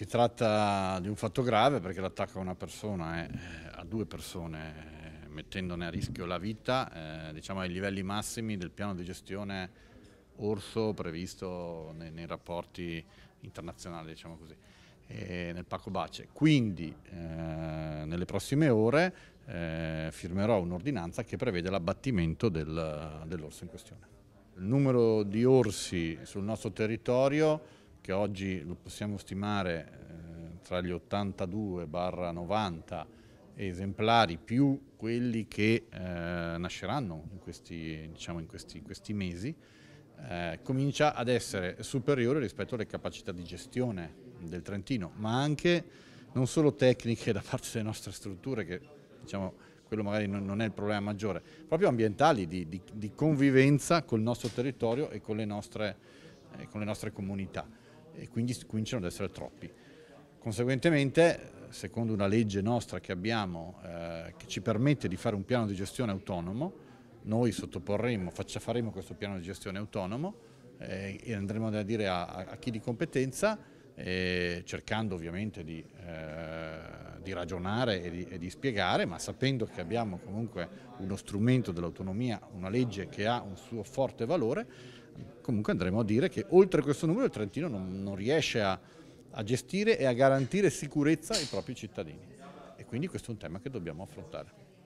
Si tratta di un fatto grave perché l'attacco a una persona, è eh, a due persone, eh, mettendone a rischio la vita, eh, diciamo ai livelli massimi del piano di gestione orso previsto nei, nei rapporti internazionali, diciamo così, nel pacco Bace. Quindi eh, nelle prossime ore firmerò un'ordinanza che prevede l'abbattimento del, dell'orso in questione. Il numero di orsi sul nostro territorio che oggi lo possiamo stimare eh, tra gli 82-90 barra esemplari più quelli che eh, nasceranno in questi, diciamo in questi, questi mesi, eh, comincia ad essere superiore rispetto alle capacità di gestione del Trentino, ma anche non solo tecniche da parte delle nostre strutture, che diciamo, quello magari non, non è il problema maggiore, proprio ambientali, di, di, di convivenza col nostro territorio e con le nostre, eh, con le nostre comunità e quindi cominciano ad essere troppi. Conseguentemente, secondo una legge nostra che abbiamo, eh, che ci permette di fare un piano di gestione autonomo, noi sottoporremo, faccia, faremo questo piano di gestione autonomo eh, e andremo a dire a, a chi di competenza, eh, cercando ovviamente di, eh, di ragionare e di, e di spiegare, ma sapendo che abbiamo comunque uno strumento dell'autonomia, una legge che ha un suo forte valore, comunque andremo a dire che oltre questo numero il Trentino non, non riesce a, a gestire e a garantire sicurezza ai propri cittadini. E quindi questo è un tema che dobbiamo affrontare.